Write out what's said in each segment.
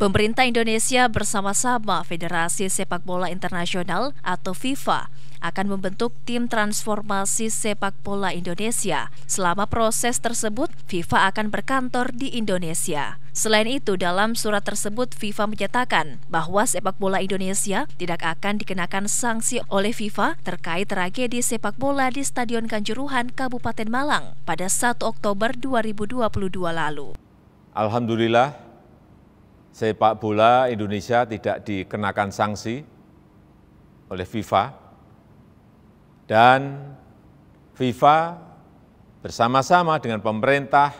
Pemerintah Indonesia bersama-sama Federasi Sepak Bola Internasional atau FIFA akan membentuk tim transformasi sepak bola Indonesia. Selama proses tersebut, FIFA akan berkantor di Indonesia. Selain itu, dalam surat tersebut FIFA menyatakan bahwa sepak bola Indonesia tidak akan dikenakan sanksi oleh FIFA terkait tragedi sepak bola di Stadion Kanjuruhan, Kabupaten Malang pada 1 Oktober 2022 lalu. Alhamdulillah, sepak bola Indonesia tidak dikenakan sanksi oleh FIFA dan FIFA bersama-sama dengan pemerintah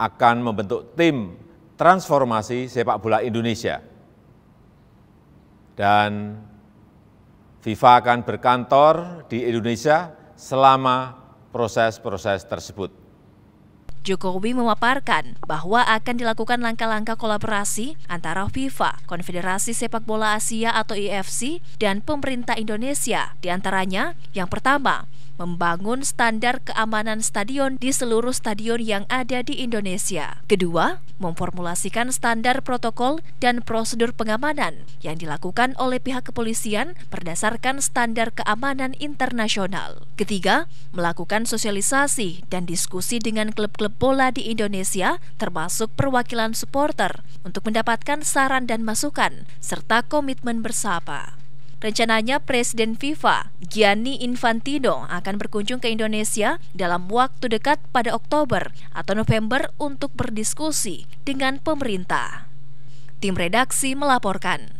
akan membentuk tim transformasi sepak bola Indonesia dan FIFA akan berkantor di Indonesia selama proses-proses tersebut. Jokowi memaparkan bahwa akan dilakukan langkah-langkah kolaborasi antara FIFA, Konfederasi Sepak Bola Asia atau IFC, e dan pemerintah Indonesia, di antaranya yang pertama, membangun standar keamanan stadion di seluruh stadion yang ada di Indonesia. Kedua, memformulasikan standar protokol dan prosedur pengamanan yang dilakukan oleh pihak kepolisian berdasarkan standar keamanan internasional. Ketiga, melakukan sosialisasi dan diskusi dengan klub-klub bola di Indonesia termasuk perwakilan supporter untuk mendapatkan saran dan masukan serta komitmen bersama. Rencananya Presiden FIFA Gianni Infantino akan berkunjung ke Indonesia dalam waktu dekat pada Oktober atau November untuk berdiskusi dengan pemerintah. Tim redaksi melaporkan.